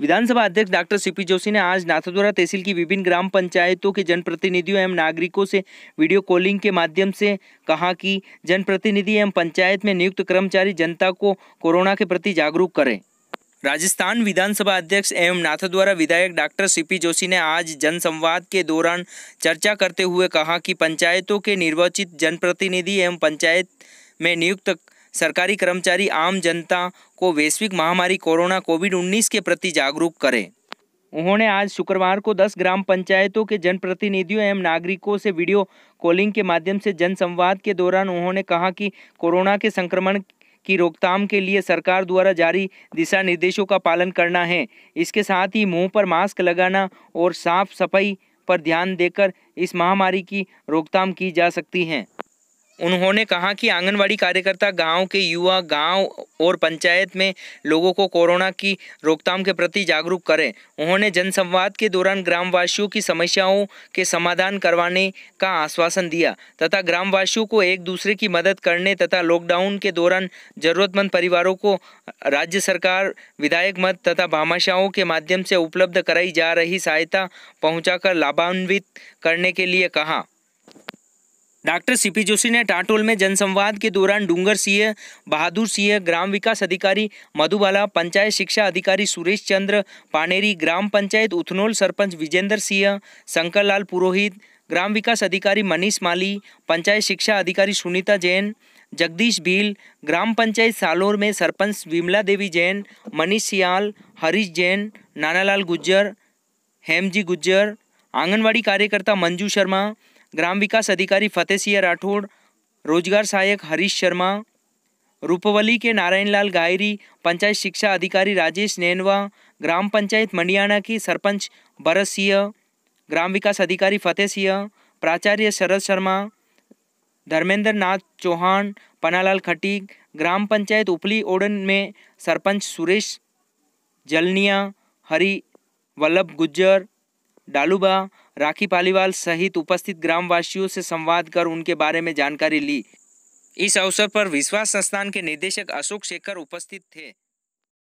विधानसभा अध्यक्ष doctor CP Joshi ने आज नाथद्वारा तहसील की विभिन्न ग्राम पंचायतों के जनप्रतिनिधियों एवं नागरिकों से वीडियो कॉलिंग के माध्यम से कहा कि जनप्रतिनिधि एवं पंचायत में नियुक्त कर्मचारी जनता को कोरोना के प्रति जागरूक करें राजस्थान विधानसभा अध्यक्ष एवं नाथद्वारा विधायक डॉक्टर सीपी जोशी ने आज जनसंवाद के दौरान चर्चा करते हुए कहा कि पंचायतों के निर्वाचित जनप्रतिनिधि एवं पंचायत में नियुक्त सरकारी कर्मचारी आम जनता को वैश्विक महामारी कोरोना कोविड 19 के प्रति जागरूक करें उन्होंने आज शुक्रवार को 10 ग्राम पंचायतों के जनप्रतिनिधियों एवं नागरिकों से वीडियो कॉलिंग के माध्यम से जनसंवाद के दौरान उन्होंने कहा कि कोरोना के संक्रमण की रोकथाम के लिए सरकार द्वारा जारी दिशा निर्देशों का पालन करना है इसके साथ ही मुंह पर मास्क लगाना और साफ सफाई पर ध्यान देकर इस महामारी की रोकथाम की जा सकती है उन्होंने कहा कि आंगनवाड़ी कार्यकर्ता गांव के युवा गांव और पंचायत में लोगों को कोरोना की रोकथाम के प्रति जागरूक करें उन्होंने जनसंवाद के दौरान ग्रामवासियों की समस्याओं के समाधान करवाने का आश्वासन दिया तथा ग्रामवासियों को एक दूसरे की मदद करने तथा लॉकडाउन के दौरान जरूरतमंद परिवारों को राज्य सरकार विधायक मत तथा भामाशाओं के माध्यम से उपलब्ध कराई जा रही सहायता पहुँचा लाभान्वित करने के लिए कहा डॉक्टर सीपी जोशी ने टाटोल में जनसंवाद के दौरान डूंगर सिंह बहादुर सिंह ग्राम विकास अधिकारी मधुबाला पंचायत शिक्षा अधिकारी सुरेश चंद्र पानेरी ग्राम पंचायत उथनोल सरपंच विजेंद्र सिंह शंकर लाल पुरोहित ग्राम विकास अधिकारी मनीष माली पंचायत शिक्षा अधिकारी सुनीता जैन जगदीश भील ग्राम पंचायत सालोर में सरपंच विमला देवी जैन मनीष सियाल हरीश जैन नानालाल गुज्जर हेमजी गुज्जर आंगनबाड़ी कार्यकर्ता मंजू शर्मा ग्राम विकास अधिकारी फतेह सिंह राठौड़ रोजगार सहायक हरीश शर्मा रूपवली के नारायण लाल गायरी पंचायत शिक्षा अधिकारी राजेश नैनवा ग्राम पंचायत मंडियाना की सरपंच भरत सिंह ग्राम विकास अधिकारी फतेह सिंह प्राचार्य शरद शर्मा धर्मेंद्र नाथ चौहान पनालाल खटीक ग्राम पंचायत उपली ओडन में सरपंच सुरेश जलनिया हरि वल्लभ गुज्जर डालूबा राखी पालीवाल सहित उपस्थित ग्रामवासियों से संवाद कर उनके बारे में जानकारी ली इस अवसर पर विश्वास संस्थान के निदेशक अशोक शेखर उपस्थित थे